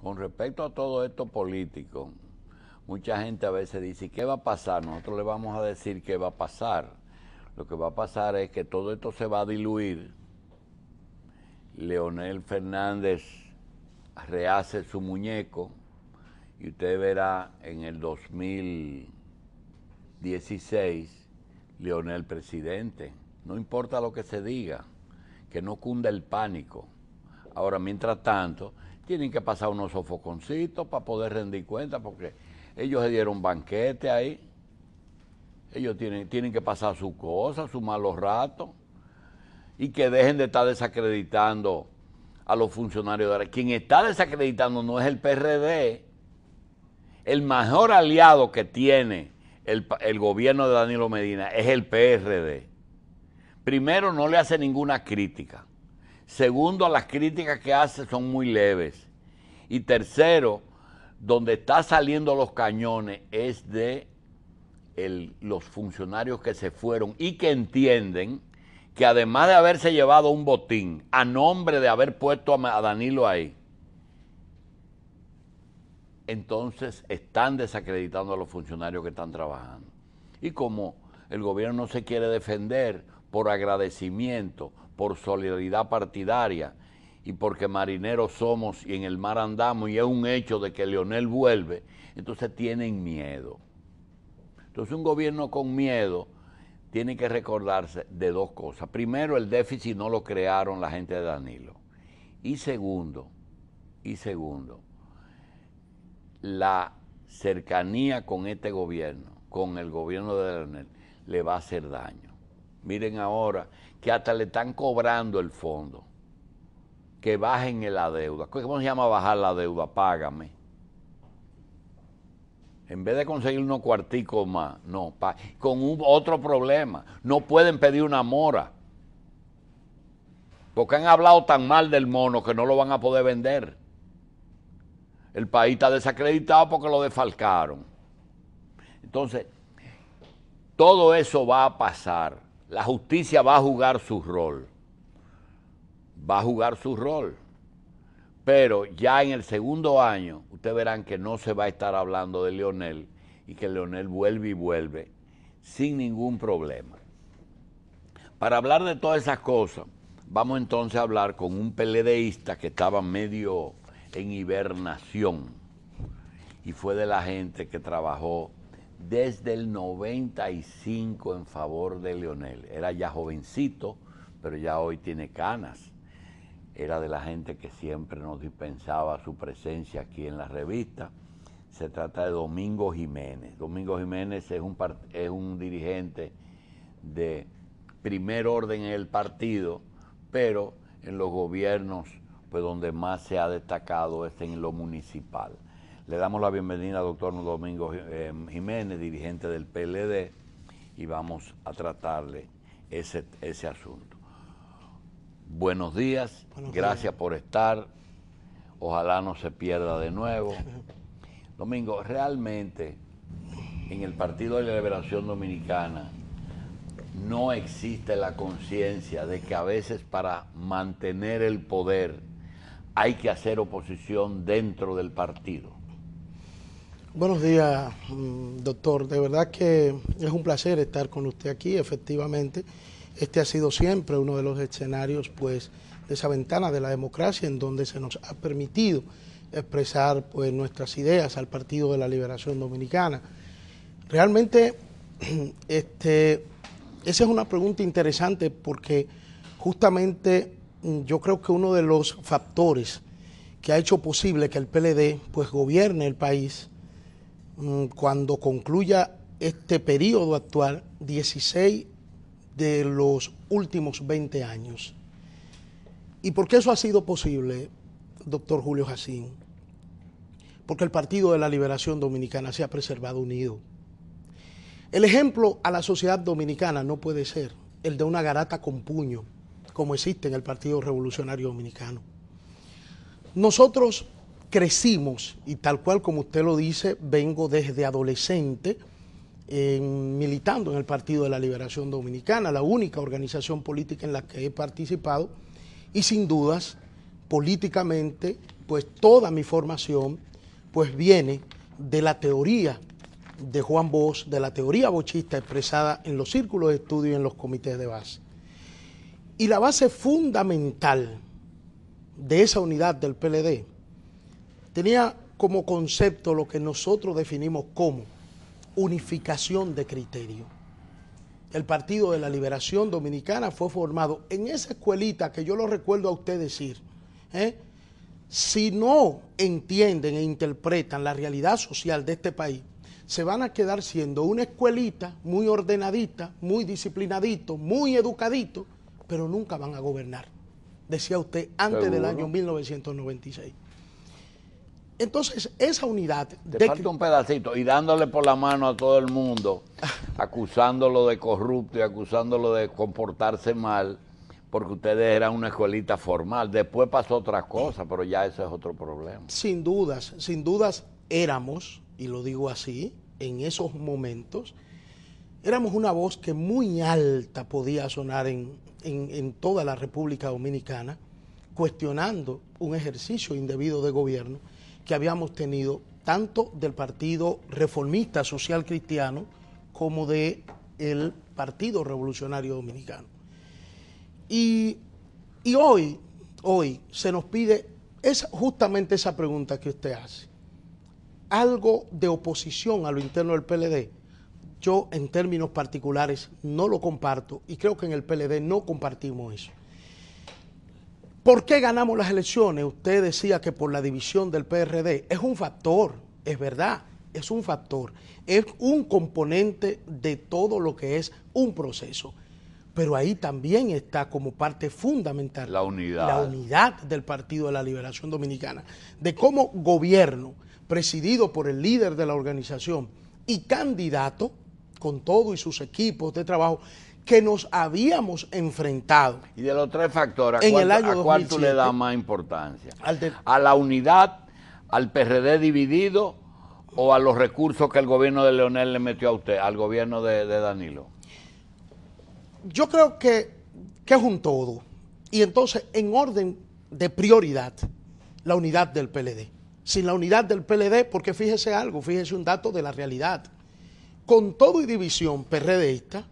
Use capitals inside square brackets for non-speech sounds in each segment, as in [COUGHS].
Con respecto a todo esto político, mucha gente a veces dice, ¿qué va a pasar? Nosotros le vamos a decir qué va a pasar. Lo que va a pasar es que todo esto se va a diluir. Leonel Fernández rehace su muñeco y usted verá en el 2016 Leonel presidente. No importa lo que se diga, que no cunda el pánico. Ahora, mientras tanto, tienen que pasar unos sofoconcitos para poder rendir cuenta, porque ellos se dieron banquete ahí. Ellos tienen, tienen que pasar sus cosas, sus malos ratos, y que dejen de estar desacreditando a los funcionarios de Quien está desacreditando no es el PRD. El mejor aliado que tiene el, el gobierno de Danilo Medina es el PRD. Primero, no le hace ninguna crítica. Segundo, las críticas que hace son muy leves. Y tercero, donde está saliendo los cañones es de los funcionarios que se fueron y que entienden que además de haberse llevado un botín a nombre de haber puesto a, Danilo ahí, entonces están desacreditando a los funcionarios que están trabajando. Y como el gobierno no se quiere defender por agradecimiento, por solidaridad partidaria y porque marineros somos y en el mar andamos y es un hecho de que Leonel vuelve, entonces tienen miedo. Entonces un gobierno con miedo tiene que recordarse de dos cosas. Primero, el déficit no lo crearon la gente de Danilo. Y segundo, y segundo, la cercanía con este gobierno, con el gobierno de Leonel, le va a hacer daño. Miren ahora que hasta le están cobrando el fondo que bajen la deuda. ¿Cómo se llama bajar la deuda? Págame. En vez de conseguir unos cuarticos más, no, con otro problema. No pueden pedir una mora. Porque han hablado tan mal del mono que no lo van a poder vender. El país está desacreditado porque lo desfalcaron. Entonces, todo eso va a pasar. La justicia va a jugar su rol va a jugar su rol. Pero ya en el segundo año, ustedes verán que no se va a estar hablando de Leonel y que Leonel vuelve y vuelve sin ningún problema. Para hablar de todas esas cosas, vamos entonces a hablar con un peledeísta que estaba medio en hibernación y fue de la gente que trabajó desde el 95 en favor de Leonel. Era ya jovencito, pero ya hoy tiene canas era de la gente que siempre nos dispensaba su presencia aquí en la revista. Se trata de Domingo Jiménez. Domingo Jiménez es un, es un dirigente de primer orden en el partido, pero en los gobiernos, pues donde más se ha destacado es en lo municipal. Le damos la bienvenida al doctor Domingo eh, Jiménez, dirigente del PLD, y vamos a tratarle ese, ese asunto buenos días. Gracias por estar. Ojalá no se pierda de nuevo. Domingo, realmente en el Partido de la Liberación Dominicana no existe la conciencia de que a veces para mantener el poder hay que hacer oposición dentro del partido. Buenos días, mm, doctor. De verdad que es un placer estar con usted aquí, efectivamente. Este ha sido siempre uno de los escenarios, pues, de esa ventana de la democracia en donde se nos ha permitido expresar, pues, nuestras ideas al Partido de la Liberación Dominicana. Realmente, [CLEARS THROAT] este, esa es una pregunta interesante porque justamente mm, yo creo que uno de los factores que ha hecho posible que el PLD, pues, gobierne el país mm, cuando concluya este periodo actual, 16 de los últimos 20 años. ¿Y por qué eso ha sido posible, doctor Julio Jacín? Porque el Partido de la Liberación Dominicana se ha preservado unido. El ejemplo a la sociedad dominicana no puede ser el de una garata con puño, como existe en el Partido Revolucionario Dominicano. Nosotros crecimos, y tal cual como usted lo dice, vengo desde adolescente, militando en el Partido de la Liberación Dominicana, la única organización política en la que he participado, y sin dudas, políticamente, pues toda mi formación pues viene de la teoría de Juan Bosch, de la teoría bochista expresada en los círculos de estudio y en los comités de base. Y la base fundamental de esa unidad del PLD tenía como concepto lo que nosotros definimos como unificación de criterio. El Partido de la Liberación Dominicana fue formado en esa escuelita que yo lo recuerdo a usted decir. ¿eh? Si no entienden e interpretan la realidad social de este país, se van a quedar siendo una escuelita muy ordenadita, muy disciplinadito, muy educadito, pero nunca van a gobernar, decía usted antes del año 1996. Entonces, esa unidad... Te falta un pedacito y dándole por la mano a todo el mundo, [LAUGHS] acusándolo de corrupto y acusándolo de comportarse mal, porque ustedes eran una escuelita formal. Después pasó otra cosa, pero ya eso es otro problema. Sin dudas, sin dudas éramos, y lo digo así, en esos momentos, éramos una voz que muy alta podía sonar en, en toda la República Dominicana, cuestionando un ejercicio indebido de gobierno que habíamos tenido tanto del Partido Reformista Social Cristiano como del Partido Revolucionario Dominicano. Y, hoy, hoy se nos pide es justamente esa pregunta que usted hace. Algo de oposición a lo interno del PLD yo en términos particulares no lo comparto y creo que en el PLD no compartimos eso. ¿Por qué ganamos las elecciones? Usted decía que por la división del PRD. Es un factor, es verdad, es un factor, es un componente de todo lo que es un proceso. Pero ahí también está como parte fundamental la unidad, la unidad del Partido de la Liberación Dominicana, de cómo gobierno presidido por el líder de la organización y candidato, con todo y sus equipos de trabajo, que nos habíamos enfrentado. Y de los tres factores, ¿a en cuánto, le da más importancia? ¿A la unidad, al PRD dividido o a los recursos que el gobierno de Leonel le metió a usted, al gobierno de, Danilo? Yo creo que, que es un todo. Y entonces, en orden de prioridad, la unidad del PLD. Sin la unidad del PLD, porque fíjese algo, fíjese un dato de la realidad. Con todo y división PRDista,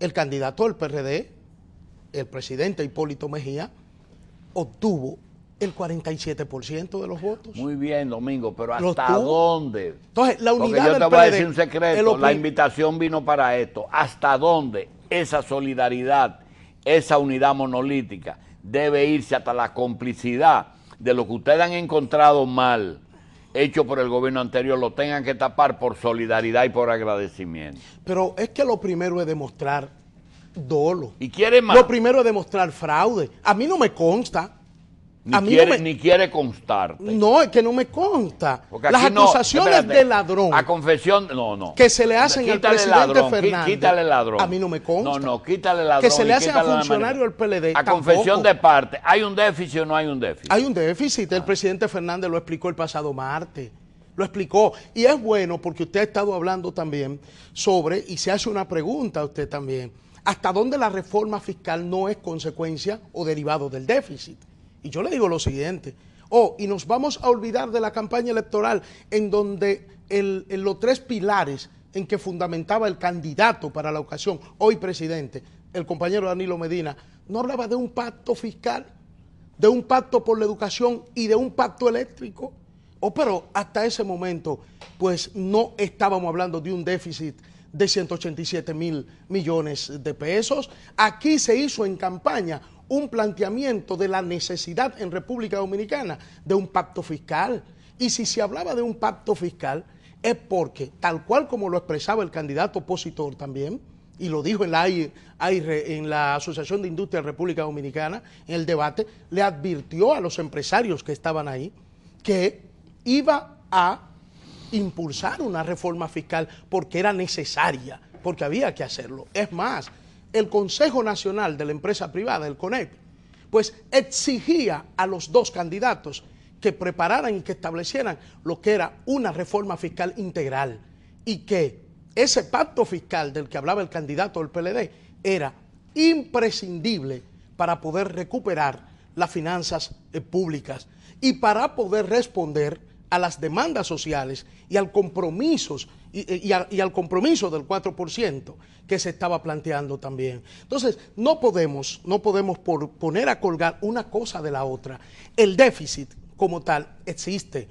el candidato del PRD, el presidente Hipólito Mejía, obtuvo el 47% de los votos. Muy bien, Domingo, pero ¿hasta dónde? Entonces, la unidad yo te voy a decir un secreto, la invitación vino para esto. ¿Hasta dónde esa solidaridad, esa unidad monolítica debe irse hasta la complicidad de lo que ustedes han encontrado mal? hecho por el gobierno anterior lo tengan que tapar por solidaridad y por agradecimiento. Pero es que lo primero es demostrar dolo. ¿Y quiere más? Lo primero es demostrar fraude. A mí no me consta. Ni, quiere, constar constarte. No, es que no me consta. Las acusaciones de ladrón. A confesión, no, no. Que se le hacen al presidente Fernández. Quítale ladrón. A mí no me consta. No, no, quítale ladrón. Que se le hacen a funcionario del PLD. A confesión de parte. ¿Hay un déficit o no hay un déficit? Hay un déficit. El ah. presidente Fernández lo explicó el pasado martes lo explicó. Y es bueno porque usted ha estado hablando también sobre, y se hace una pregunta a usted también, hasta dónde la reforma fiscal no es consecuencia o derivado del déficit. Y yo le digo lo siguiente, oh, y nos vamos a olvidar de la campaña electoral en donde en los tres pilares en que fundamentaba el candidato para la ocasión, hoy presidente, el compañero Danilo Medina, no hablaba de un pacto fiscal, de un pacto por la educación y de un pacto eléctrico. Oh, pero hasta ese momento, pues no estábamos hablando de un déficit de 187 mil millones de pesos. Aquí se hizo en campaña un planteamiento de la necesidad en República Dominicana de un pacto fiscal. Y si se hablaba de un pacto fiscal, es porque, tal cual como lo expresaba el candidato opositor también, y lo dijo en la, en la Asociación de Industria de República Dominicana, en el debate, le advirtió a los empresarios que estaban ahí que iba a impulsar una reforma fiscal porque era necesaria, porque había que hacerlo. Es más, el Consejo Nacional de la Empresa Privada, el CONEP, pues exigía a los dos candidatos que prepararan y que establecieran lo que era una reforma fiscal integral y que ese pacto fiscal del que hablaba el candidato del PLD era imprescindible para poder recuperar las finanzas eh, públicas y para poder responder a las demandas sociales y al compromisos eh, y, al compromiso del 4% que se estaba planteando también. Entonces, no podemos, no podemos poner a colgar una cosa de la otra. El déficit como tal existe.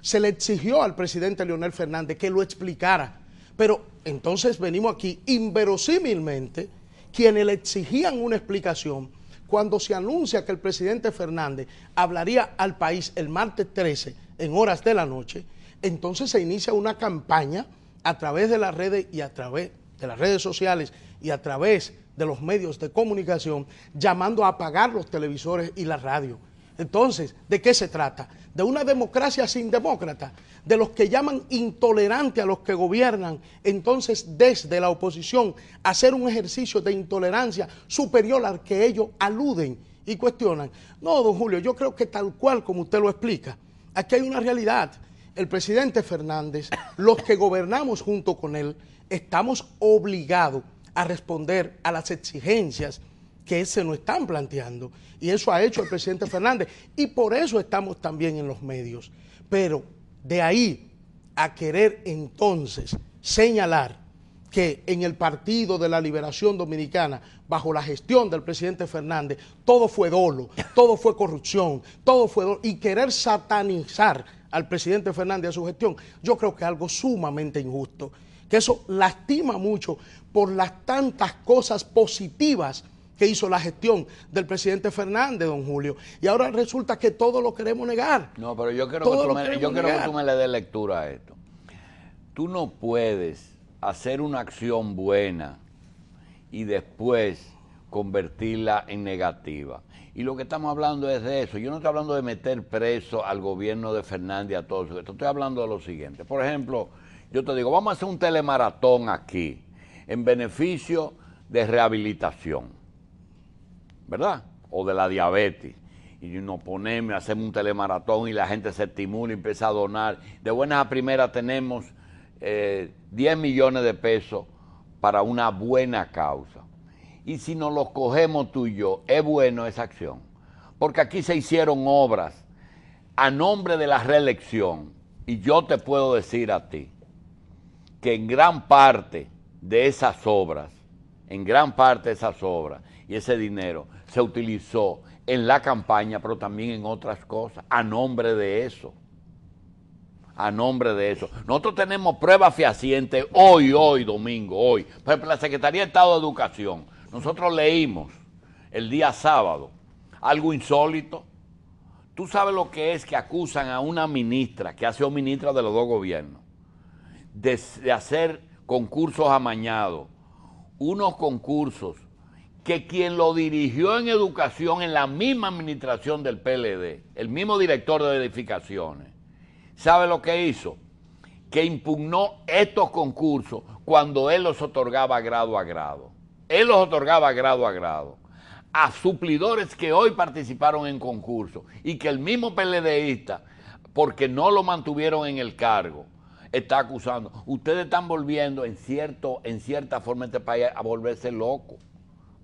Se le exigió al presidente Leonel Fernández que lo explicara, pero entonces venimos aquí inverosímilmente quienes le exigían una explicación cuando se anuncia que el presidente Fernández hablaría al país el martes 13 en horas de la noche entonces se inicia una campaña a través de las redes y a través de las redes sociales y a través de los medios de comunicación llamando a apagar los televisores y la radio. Entonces, ¿de qué se trata? De una democracia sin demócrata, de los que llaman intolerante a los que gobiernan. Entonces, desde la oposición, hacer un ejercicio de intolerancia superior al que ellos aluden y cuestionan. No, don Julio, yo creo que tal cual como usted lo explica, aquí hay una realidad el presidente Fernández, los que gobernamos junto con él, estamos obligados a responder a las exigencias que se nos están planteando. Y eso ha hecho el presidente Fernández. Y por eso estamos también en los medios. Pero de ahí a querer entonces señalar que en el Partido de la Liberación Dominicana, bajo la gestión del presidente Fernández, todo fue dolo, todo fue corrupción, todo fue dolo, y querer satanizar al presidente Fernández a su gestión, yo creo que es algo sumamente injusto, que eso lastima mucho por las tantas cosas positivas que hizo la gestión del presidente Fernández, don Julio. Y ahora resulta que todo lo queremos negar. No, pero yo quiero, yo quiero que tú me le des lectura a esto. Tú no puedes hacer una acción buena y después convertirla en negativa. Y lo que estamos hablando es de eso. Yo no estoy hablando de meter preso al gobierno de Fernández a todos Estoy hablando de lo siguiente. Por ejemplo, yo te digo, vamos a hacer un telemaratón aquí en beneficio de rehabilitación, ¿verdad? O de la diabetes. Y nos ponemos, hacemos un telemaratón y la gente se estimula y empieza a donar. De buenas a primeras tenemos eh, 10 millones de pesos para una buena causa. Y si nos los cogemos tú y yo, es bueno esa acción. Porque aquí se hicieron obras a nombre de la reelección. Y yo te puedo decir a ti que en gran parte de esas obras, en gran parte de esas obras y ese dinero se utilizó en la campaña, pero también en otras cosas, a nombre de eso a nombre de eso. Nosotros tenemos pruebas fehacientes hoy, hoy, domingo, hoy. Por ejemplo, la Secretaría de Estado de Educación, nosotros leímos el día sábado algo insólito. Tú sabes lo que es que acusan a una ministra, que ha sido ministra de los dos gobiernos, de, de hacer concursos amañados, unos concursos que quien lo dirigió en educación en la misma administración del PLD, el mismo director de edificaciones, ¿Sabe lo que hizo? Que impugnó estos concursos cuando él los otorgaba grado a grado. Él los otorgaba grado a grado a suplidores que hoy participaron en concursos y que el mismo PLDista, porque no lo mantuvieron en el cargo, está acusando. Ustedes están volviendo, en, cierto, en cierta forma, este país a volverse loco.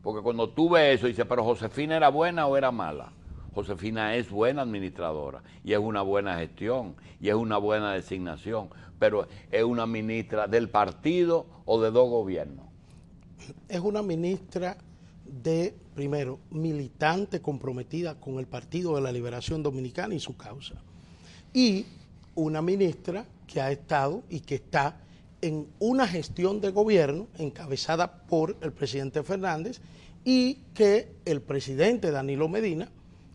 Porque cuando tú ves eso, dices, pero Josefina era buena o era mala. Josefina es buena administradora y es una buena gestión y es una buena designación, pero es una ministra del partido o de dos gobiernos. Es una ministra de, primero, militante comprometida con el Partido de la Liberación Dominicana y su causa. Y una ministra que ha estado y que está en una gestión de gobierno encabezada por el presidente Fernández y que el presidente Danilo Medina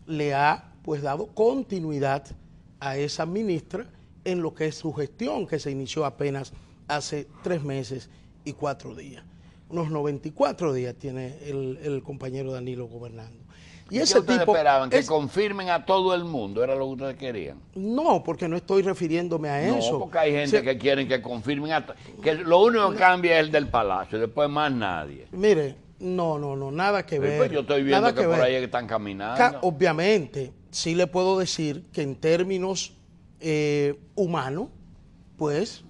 le ha pues dado continuidad a esa ministra en lo que es su gestión, que se inició apenas hace tres meses y cuatro días. Unos 94 días tiene el, el compañero Danilo gobernando. ¿Y, ese tipo, esperaban? ¿Que confirmen a todo el mundo? ¿Era lo que ustedes querían? No, porque no estoy refiriéndome a eso. porque hay gente que quieren que confirmen a... Que lo único que cambia es el del Palacio, después más nadie. Mire, no, no, no, nada que ver. Pues yo estoy viendo que, están caminando. obviamente, sí le puedo decir que en términos eh, humanos, pues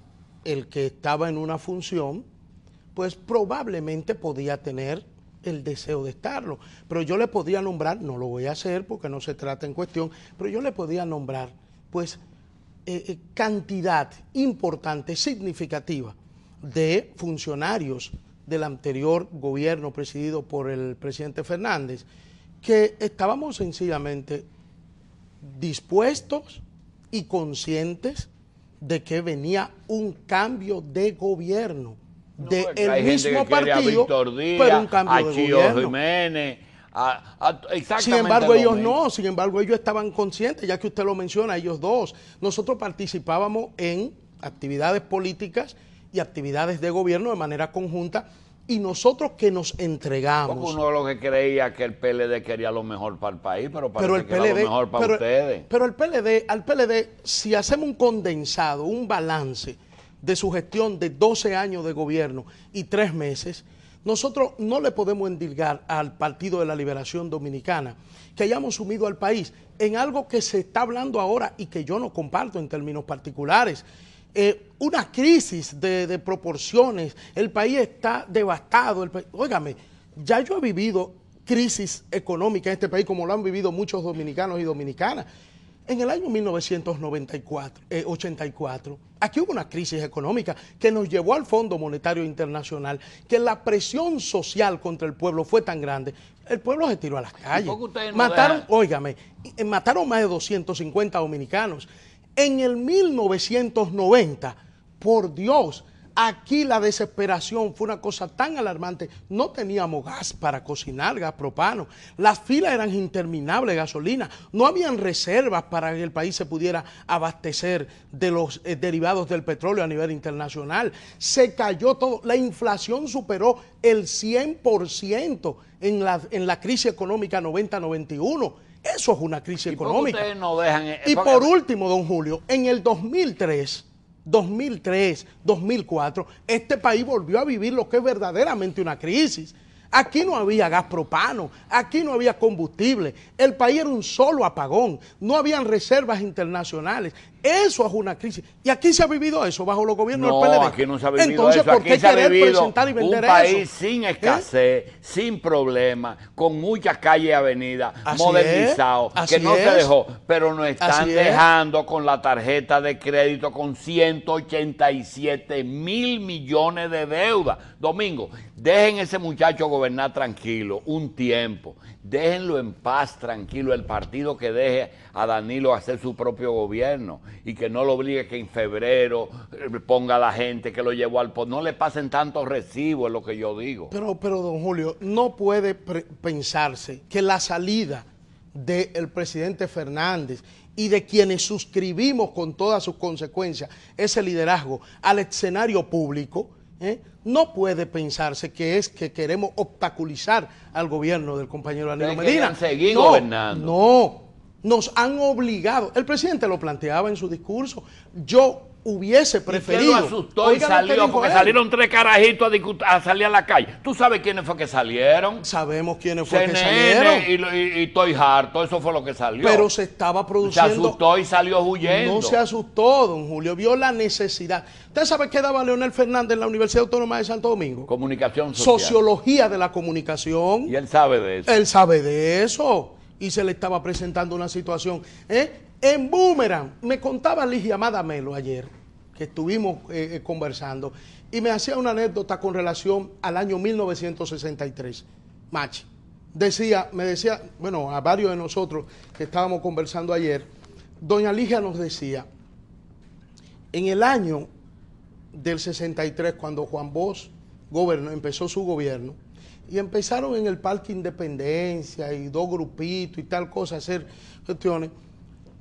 el que estaba en una función, pues probablemente podía tener el deseo de estarlo. Pero yo le podía nombrar, no lo voy a hacer porque no se trata en cuestión, pero yo le podía nombrar, pues, eh, eh, cantidad importante, significativa de funcionarios del anterior gobierno presidido por el presidente Fernández, que estábamos sencillamente dispuestos y conscientes de que venía un cambio de gobierno, Del de mismo partido, pero un cambio a de gobierno. a, sin embargo, ellos no, sin embargo, ellos estaban conscientes, ya que usted lo menciona, ellos dos. Nosotros participábamos en actividades políticas y actividades de gobierno de manera conjunta y nosotros que nos entregamos. Uno lo que creía que el PLD quería lo mejor para el país, pero, para lo mejor para ustedes. Pero el PLD, al PLD, si hacemos un condensado, un balance de su gestión de 12 años de gobierno y tres meses, nosotros no le podemos endilgar al Partido de la Liberación Dominicana que hayamos sumido al país en algo que se está hablando ahora y que yo no comparto en términos particulares. Eh, una crisis de, proporciones, el país está devastado. El, óigame, ya yo he vivido crisis económica en este país como lo han vivido muchos dominicanos y dominicanas. En el año 1984, 84, eh, aquí hubo una crisis económica que nos llevó al Fondo Monetario Internacional, que la presión social contra el pueblo fue tan grande, el pueblo se tiró a las calles. mataron, oígame. óigame, eh, mataron más de 250 dominicanos en el 1990. Por Dios, aquí la desesperación fue una cosa tan alarmante. No teníamos gas para cocinar, gas propano. Las filas eran interminables de gasolina. No habían reservas para que el país se pudiera abastecer de los eh, derivados del petróleo a nivel internacional. Se cayó todo. La inflación superó el 100% en la, en la crisis económica 90-91 eso es una crisis económica. y por e-, eh, último, don Julio, en el 2003, 2003, 2004, este país volvió a vivir lo que es verdaderamente una crisis. Aquí no había gas propano, aquí no había combustible, el país era un solo apagón, no habían reservas internacionales, eso es una crisis. Y aquí se ha vivido eso bajo los gobiernos no, del PLD. Aquí no se ha vivido eso. ¿por qué aquí se presentar y vender un país sin ¿Eh? escasez, sin problemas, con muchas calles y avenidas, modernizados que no se dejó, pero nos están dejando con la tarjeta de crédito con 187 mil millones de deuda. Domingo, dejen ese muchacho gobernar tranquilo un tiempo. Déjenlo en paz, tranquilo, el partido que deje a Danilo hacer su propio gobierno y que no lo obligue que en febrero eh, ponga a la gente que lo llevó al no le pasen tantos recibos, es lo que yo digo. Pero, pero don Julio, no puede pensarse que la salida del presidente Fernández y de quienes suscribimos con todas sus consecuencias ese liderazgo al escenario público, ¿eh? no puede pensarse que es que queremos obstaculizar al gobierno del compañero Danilo Medina. Seguir gobernando. no, nos han obligado. El presidente lo planteaba en su discurso. Yo hubiese preferido. ¿Y asustó y salió? Porque salieron tres carajitos a, salir a la calle. ¿Tú sabes quiénes fue que salieron? Sabemos quiénes fue que salieron. Y, y, y Toy Harto, eso fue lo que salió. Pero se estaba produciendo. Se asustó y salió huyendo. No se asustó, don Julio. Vio la necesidad. ¿Usted sabe qué daba Leonel Fernández en la Universidad Autónoma de Santo Domingo? Comunicación social. Sociología de la comunicación. Y él sabe de eso. Él sabe de eso y se le estaba presentando una situación. ¿eh? En Boomerang, me contaba Ligia Madamelo ayer, que estuvimos eh, eh, conversando, y me hacía una anécdota con relación al año 1963. Machi, decía, me decía, bueno, a varios de nosotros que estábamos conversando ayer, doña Ligia nos decía, en el año del 63, cuando Juan Bosch empezó su gobierno, y empezaron en el Parque Independencia y dos grupitos y tal cosa, hacer gestiones.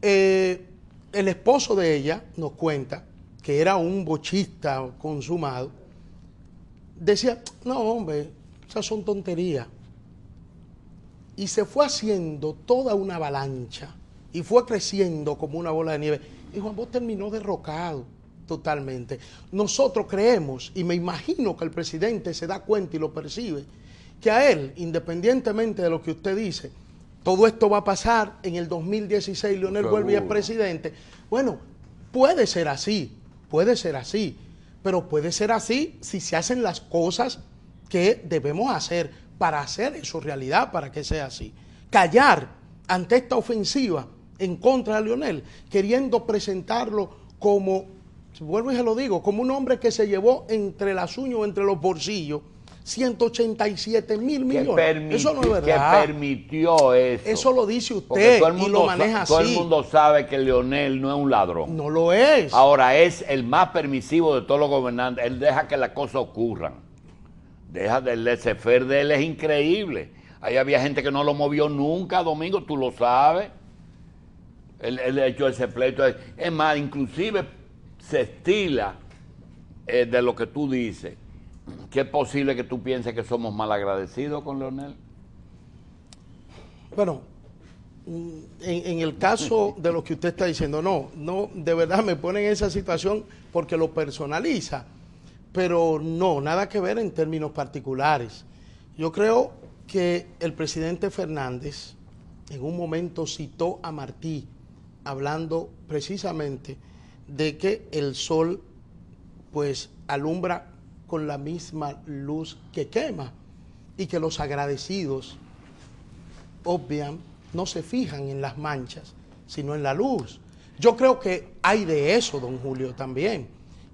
Eh, el esposo de ella nos cuenta que era un bochista consumado. Decía, no, hombre, esas son tonterías. Y se fue haciendo toda una avalancha y fue creciendo como una bola de nieve. Y Juan Bosch terminó derrocado totalmente. Nosotros creemos, y me imagino que el presidente se da cuenta y lo percibe, que a él, independientemente de lo que usted dice, todo esto va a pasar en el 2016, Leonel vuelve a presidente. Bueno, puede ser así, puede ser así, pero puede ser así si se hacen las cosas que debemos hacer para hacer eso realidad, para que sea así. Callar ante esta ofensiva en contra de Leonel, queriendo presentarlo como, vuelvo y se lo digo, como un hombre que se llevó entre las uñas, o entre los bolsillos, 187 mil millones. eso no es Que permitió eso. Eso lo dice usted todo el mundo, maneja el mundo sabe que Leonel no es un ladrón. No lo es. Ahora es el más permisivo de todos los gobernantes. Él deja que las cosas ocurran. Deja del ser de él, es increíble. Ahí había gente que no lo movió nunca, Domingo, tú lo sabes. Él, ha hecho ese pleito. Es más, inclusive se estila eh, de lo que tú dices ¿Qué es posible que tú pienses que somos mal agradecidos con Leonel. Bueno, en, el caso de lo que usted está diciendo, no, no, de verdad me pone en esa situación porque lo personaliza, pero no, nada que ver en términos particulares. Yo creo que el presidente Fernández en un momento citó a Martí hablando precisamente de que el sol pues alumbra con la misma luz que quema y que los agradecidos obvian, no se fijan en las manchas, sino en la luz. Yo creo que hay de eso, don Julio, también,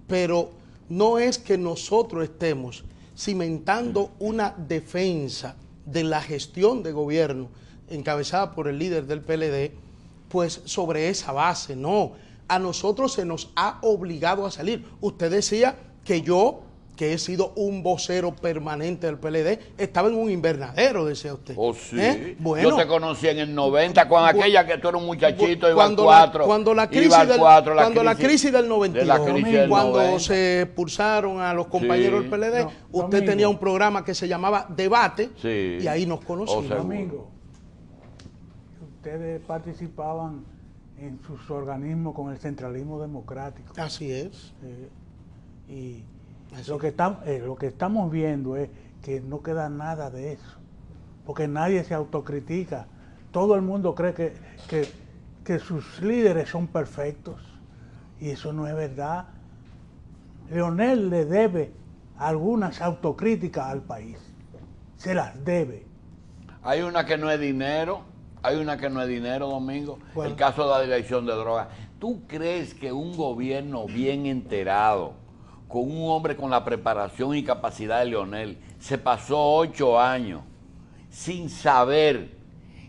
pero no es que nosotros estemos cimentando una defensa de la gestión de gobierno encabezada por el líder del PLD, pues sobre esa base, no. A nosotros se nos ha obligado a salir. Usted decía que yo que he sido un vocero permanente del PLD, estaba en un invernadero, decía usted. Oh, sí. ¿Eh? Yo te conocí en el 90, con aquella que tú eras un muchachito, iba cuando cuando la crisis, del, cuando cuando se expulsaron a los compañeros del PLD, usted tenía un programa que se llamaba Debate y ahí nos oh, conocimos. Domingo, ustedes participaban en sus organismos con el centralismo democrático. Así es. Eh, y eh, lo que, estamos viendo es que no queda nada de eso, porque nadie se autocritica. Todo el mundo cree que, sus líderes son perfectos y eso no es verdad. Leonel le debe algunas autocríticas al país, se las debe. Hay una que no es dinero, hay una que no es dinero, Domingo, el caso de la dirección de drogas. ¿Tú crees que un gobierno bien enterado, con un hombre con la preparación y capacidad de Leonel. Se pasó ocho años sin saber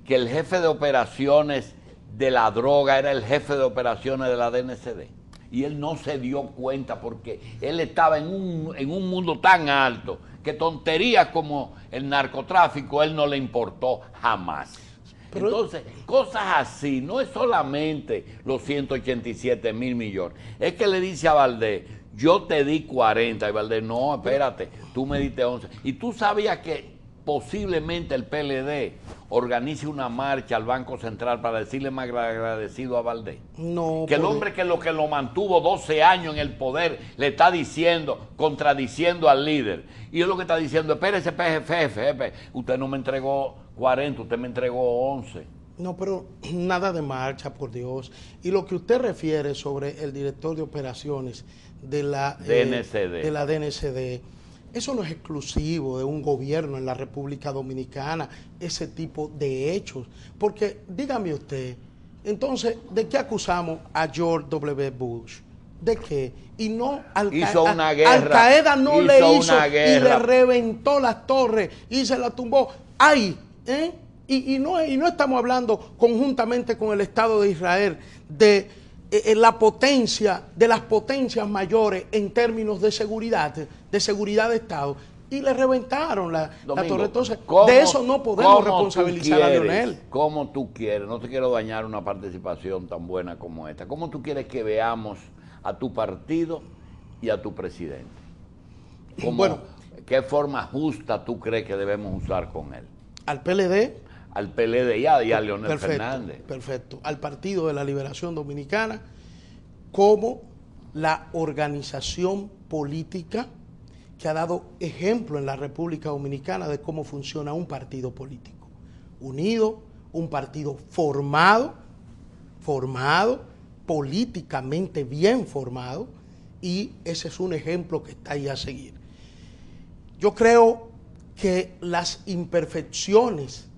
que el jefe de operaciones de la droga era el jefe de operaciones de la DNCD. Y él no se dio cuenta porque él estaba en un, mundo tan alto que tonterías como el narcotráfico él no le importó jamás. Entonces, cosas así, no es solamente los 187 mil millones. Es que le dice a Valdés, yo te di 40 y Valdés, no, espérate, tú me diste 11. Y tú sabías que posiblemente el PLD organice una marcha al Banco Central para decirle más agradecido a Valdés. No. Que el hombre que lo que lo mantuvo 12 años en el poder le está diciendo, contradiciendo al líder. Y es lo que está diciendo, espérese, PFF, usted no me entregó 40, usted me entregó 11. No, pero [CLEARS THROAT] nada de marcha, por Dios. Y lo que usted refiere sobre el director de operaciones de la DNCD, eh, de la DNCD eso no es exclusivo de un gobierno en la República Dominicana, ese tipo de hechos. Porque dígame usted, entonces, ¿de qué acusamos a George W. Bush? ¿De qué? Y no al hizo una guerra, Al Qaeda no le hizo y le reventó las torres y se la tumbó. ¡Ay! ¿Eh? Y, no, estamos hablando conjuntamente con el Estado de Israel de eh, eh, la potencia, de las potencias mayores en términos de seguridad, de seguridad de Estado. Y le reventaron la, torre. Entonces, de eso no podemos responsabilizar a Leonel. Como tú quieres, no te quiero dañar una participación tan buena como esta. ¿Cómo tú quieres que veamos a tu partido y a tu presidente? bueno, ¿Qué forma justa tú crees que debemos usar con él? Al PLD al PLD y a, Leonel Fernández. Perfecto. Al Partido de la Liberación Dominicana como la organización política que ha dado ejemplo en la República Dominicana de cómo funciona un partido político. Unido, un partido formado, formado, políticamente bien formado, y ese es un ejemplo que está ahí a seguir. Yo creo que las imperfecciones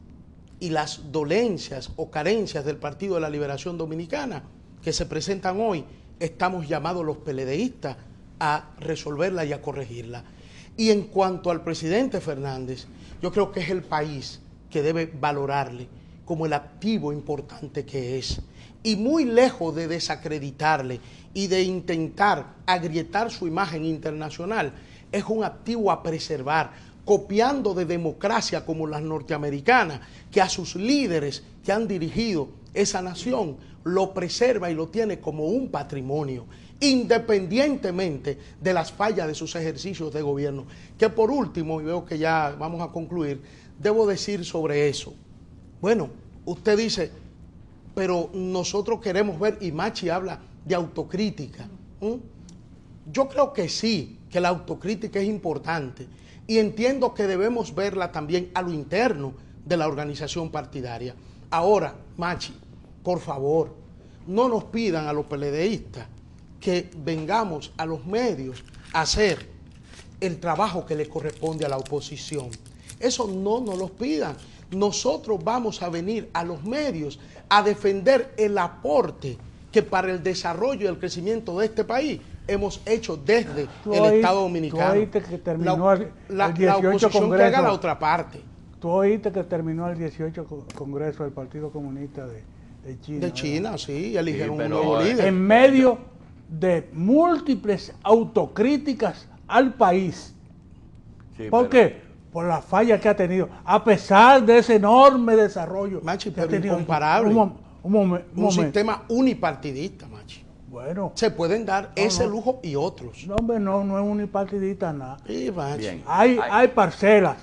y las dolencias o carencias del Partido de la Liberación Dominicana que se presentan hoy, estamos llamados los peledeístas a resolverla y a corregirla. Y en cuanto al presidente Fernández, yo creo que es el país que debe valorarle como el activo importante que es. Y muy lejos de desacreditarle y de intentar agrietar su imagen internacional, es un activo a preservar, copiando de democracia como las norteamericanas, que a sus líderes que han dirigido esa nación lo preserva y lo tiene como un patrimonio, independientemente de las fallas de sus ejercicios de gobierno. Que por último, y veo que ya vamos a concluir, debo decir sobre eso. Bueno, usted dice, pero nosotros queremos ver, y Machi habla de autocrítica. Yo creo que sí, que la autocrítica es importante y entiendo que debemos verla también a lo interno de la organización partidaria. Ahora, Machi, por favor, no nos pidan a los peledeístas que vengamos a los medios a hacer el trabajo que le corresponde a la oposición. Eso no nos lo pidan. Nosotros vamos a venir a los medios a defender el aporte que para el desarrollo y el crecimiento de este país hemos hecho desde el Estado Dominicano. Tú oíste que terminó la, el 18 oposición congreso, que la otra parte. Tú oíste que terminó el 18 Congreso del Partido Comunista de, China. De China, sí, eligieron un líder. En medio de múltiples autocríticas al país. porque ¿Por qué? Por la falla que ha tenido, a pesar de ese enorme desarrollo. Machi, pero incomparable. Un, un sistema unipartidista, bueno. Se pueden dar ese lujo y otros. No, hombre, no, no es unipartidista nada. hay, hay, parcelas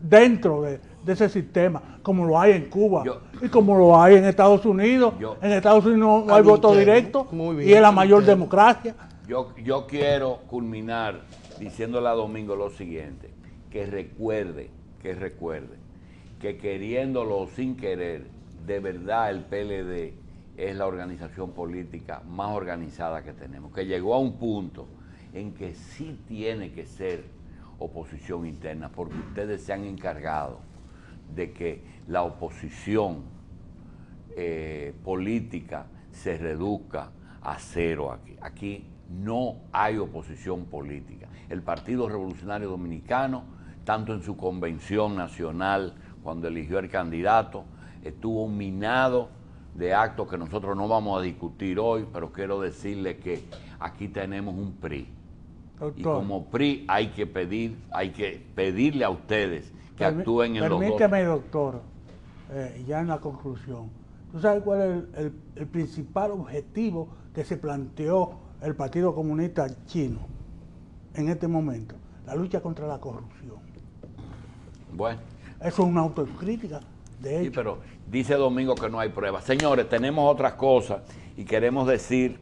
dentro de, ese sistema, como lo hay en Cuba y como lo hay en Estados Unidos. en Estados Unidos no hay voto directo y es la mayor democracia. Yo, yo quiero culminar diciéndole a Domingo lo siguiente, que recuerde, que recuerde, que queriéndolo o sin querer, de verdad el PLD es la organización política más organizada que tenemos, que llegó a un punto en que sí tiene que ser oposición interna, porque ustedes se han encargado de que la oposición eh, política se reduzca a cero aquí. Aquí no hay oposición política. El Partido Revolucionario Dominicano, tanto en su convención nacional, cuando eligió el candidato, estuvo minado de actos que nosotros no vamos a discutir hoy, pero quiero decirle que aquí tenemos un PRI. y como PRI hay que pedir, hay que pedirle a ustedes que actúen en los Permíteme, doctor, eh, ya en la conclusión. ¿Tú sabes cuál es el, principal objetivo que se planteó el Partido Comunista Chino en este momento? La lucha contra la corrupción. Bueno. Eso es una autocrítica, de hecho. pero Dice Domingo que no hay pruebas. Señores, tenemos otras cosas y queremos decir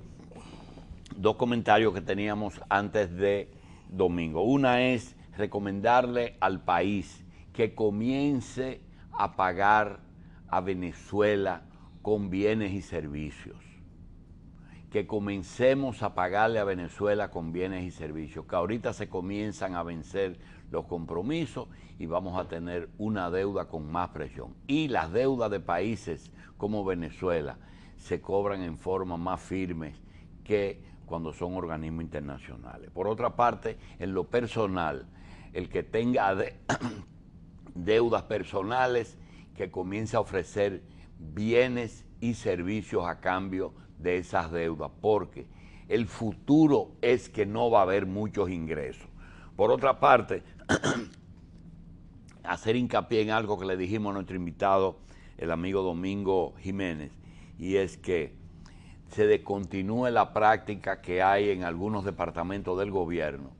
dos comentarios que teníamos antes de Domingo. Una es recomendarle al país que comience a pagar a Venezuela con bienes y servicios que comencemos a pagarle a Venezuela con bienes y servicios, que ahorita se comienzan a vencer los compromisos y vamos a tener una deuda con más presión. Y las deudas de países como Venezuela se cobran en forma más firme que cuando son organismos internacionales. Por otra parte, en lo personal, el que tenga [COUGHS] deudas personales, que comience a ofrecer bienes y servicios a cambio de esas deudas, porque el futuro es que no va a haber muchos ingresos. Por otra parte, [CLEARS THROAT] hacer hincapié en algo que le dijimos a nuestro invitado, el amigo Domingo Jiménez, y es que se descontinúe la práctica que hay en algunos departamentos del gobierno,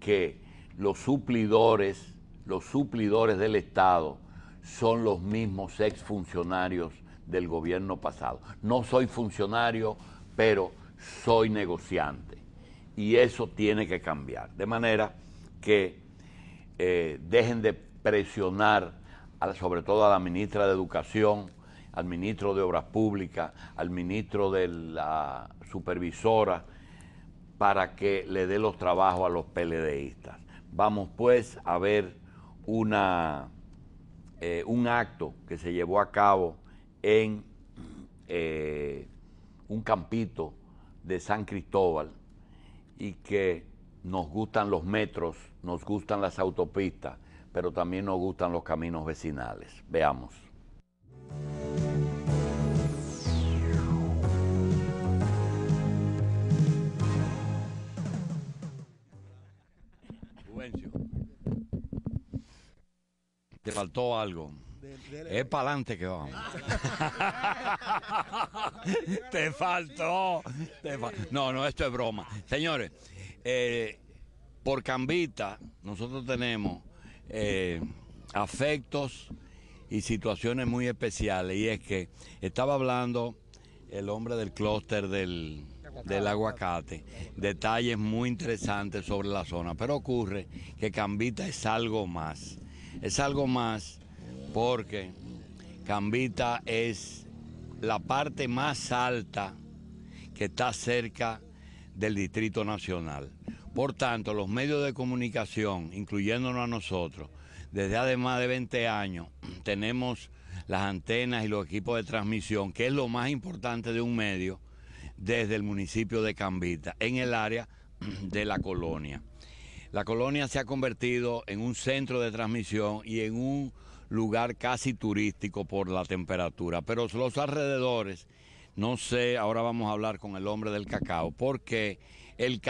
que los suplidores, los suplidores del Estado son los mismos exfuncionarios del gobierno pasado. No soy funcionario, pero soy negociante. Y eso tiene que cambiar. De manera que eh, dejen de presionar, sobre todo a la ministra de Educación, al ministro de Obras Públicas, al ministro de la Supervisora, para que le dé los trabajos a los PLDistas. Vamos pues a ver una, eh, un acto que se llevó a cabo en eh, un campito de San Cristóbal y que nos gustan los metros, nos gustan las autopistas, pero también nos gustan los caminos vecinales. Veamos. Te faltó algo. Es para adelante que vamos. [LAUGHS] te faltó. No, no, esto es broma. Señores, eh, por Cambita nosotros tenemos eh, afectos y situaciones muy especiales. Y es que estaba hablando el hombre del clúster del, del aguacate, detalles muy interesantes sobre la zona, pero ocurre que Cambita es algo más, es algo más porque Cambita es la parte más alta que está cerca del Distrito Nacional. Por tanto, los medios de comunicación, incluyéndonos a nosotros, desde hace más de 20 años [CLEARS THROAT] tenemos las antenas y los equipos de transmisión, que es lo más importante de un medio desde el municipio de Cambita, en el área [CLEARS THROAT] de la colonia. La colonia se ha convertido en un centro de transmisión y en un lugar casi turístico por la temperatura, pero los alrededores, no sé, ahora vamos a hablar con el hombre del cacao, porque el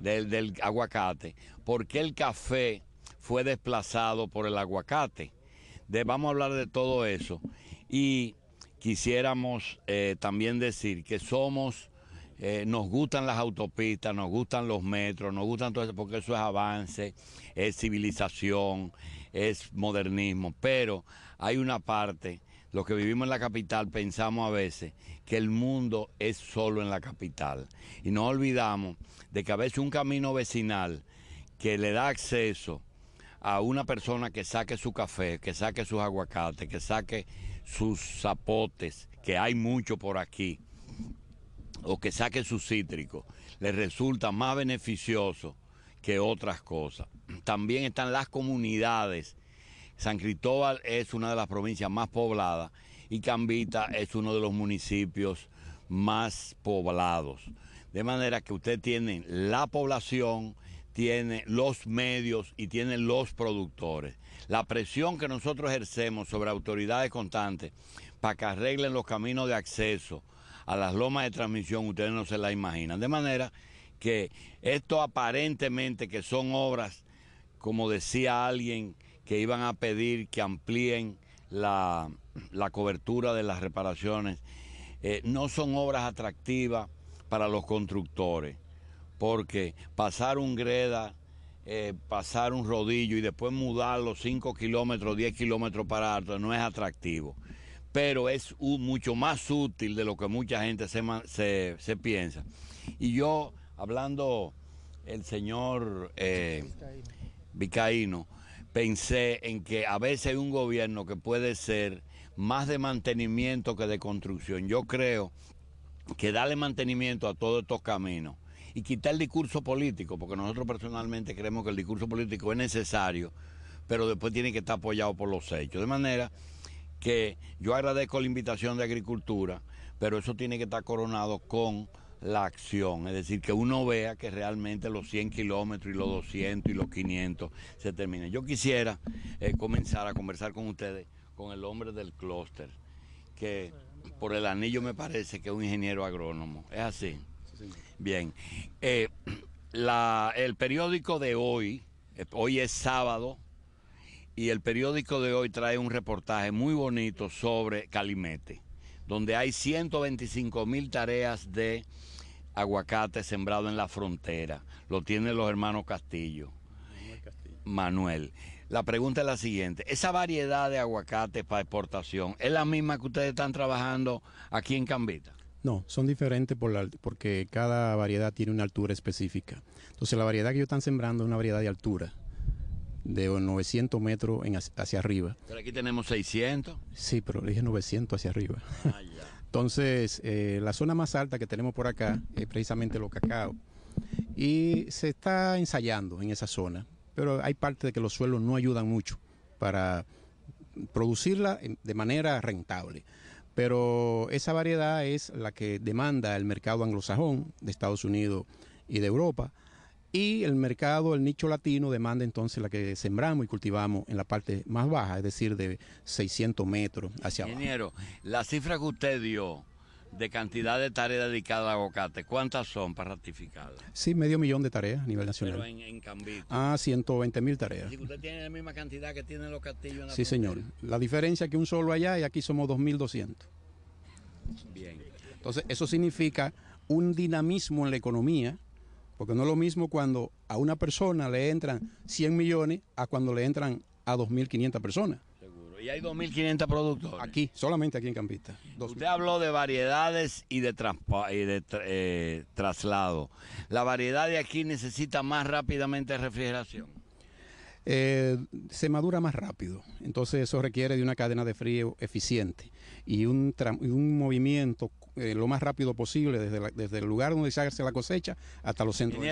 del, del, aguacate, porque el café fue desplazado por el aguacate. De, vamos a hablar de todo eso. Y quisiéramos eh, también decir que somos eh, nos gustan las autopistas, nos gustan los metros, nos gustan todo eso, porque eso es avance, es civilización, es modernismo. Pero hay una parte, los que vivimos en la capital pensamos a veces que el mundo es solo en la capital. Y no olvidamos de que a veces un camino vecinal que le da acceso a una persona que saque su café, que saque sus aguacates, que saque sus zapotes, que hay mucho por aquí o que saque su cítrico, les resulta más beneficioso que otras cosas. También están las comunidades. San Cristóbal es una de las provincias más pobladas y Cambita es uno de los municipios más poblados. De manera que usted tiene la población, tiene los medios y tiene los productores. La presión que nosotros ejercemos sobre autoridades constantes para que arreglen los caminos de acceso, a las lomas de transmisión, ustedes no se la imaginan. De manera que esto aparentemente que son obras, como decía alguien, que iban a pedir que amplíen la, cobertura de las reparaciones, eh, no son obras atractivas para los constructores, porque pasar un greda, eh, pasar un rodillo y después mudarlo 5 kilómetros, 10 kilómetros para alto no es atractivo pero es mucho más útil de lo que mucha gente se, se, piensa. Y yo, hablando el señor eh, Vicaíno, pensé en que a veces hay un gobierno que puede ser más de mantenimiento que de construcción. Yo creo que darle mantenimiento a todos estos caminos y quitar el discurso político, porque nosotros personalmente creemos que el discurso político es necesario, pero después tiene que estar apoyado por los hechos. De manera que yo agradezco la invitación de Agricultura, pero eso tiene que estar coronado con la acción, es decir, que uno vea que realmente los 100 kilómetros y los 200 y los 500 se terminen. Yo quisiera eh, comenzar a conversar con ustedes, con el hombre del clúster, que por el anillo me parece que es un ingeniero agrónomo, ¿es así? Bien, eh, [CLEARS THROAT] el periódico de hoy, eh, hoy es sábado y el periódico de hoy trae un reportaje muy bonito sobre Calimete, donde hay 125 mil tareas de aguacate sembrado en la frontera. Lo tienen los hermanos Castillo. Manuel, La pregunta es la siguiente, esa variedad de aguacate para exportación, ¿es la misma que ustedes están trabajando aquí en Cambita? No, son diferentes porque cada variedad tiene una altura específica. Entonces la variedad que ellos están sembrando es una variedad de altura de 900 metros hacia arriba. Pero aquí tenemos 600. Sí, pero dije 900 hacia arriba. Ah, [LAUGHS] Entonces, eh, la zona más alta que tenemos por acá es precisamente los cacao. Y se está ensayando en esa zona, pero hay parte de que los suelos no ayudan mucho para producirla de manera rentable. Pero esa variedad es la que demanda el mercado anglosajón de Estados Unidos y de Europa y el mercado, el nicho latino demanda entonces la que sembramos y cultivamos en la parte más baja, es decir, de 600 metros hacia abajo. Ingeniero, la cifra que usted dio de cantidad de tareas dedicadas a aguacate, ¿cuántas son para ratificarlas? Sí, medio millón de tareas a nivel nacional. Pero en, Ah, 120 mil tareas. usted tiene la misma cantidad que tienen los castillos en la Sí, señor. La diferencia es que un solo allá y aquí somos 2.200. Bien. Entonces, eso significa un dinamismo en la economía porque no es lo mismo cuando a una persona le entran 100 millones a cuando le entran a 2.500 personas. Seguro. Y hay 2.500 productos Aquí, solamente aquí en Campista. Usted habló de variedades y de, eh, traslado. ¿La variedad de aquí necesita más rápidamente refrigeración? Eh, se madura más rápido. Entonces eso requiere de una cadena de frío eficiente y un, un movimiento eh, lo más rápido posible, desde, desde el lugar donde se hace la cosecha hasta los centros.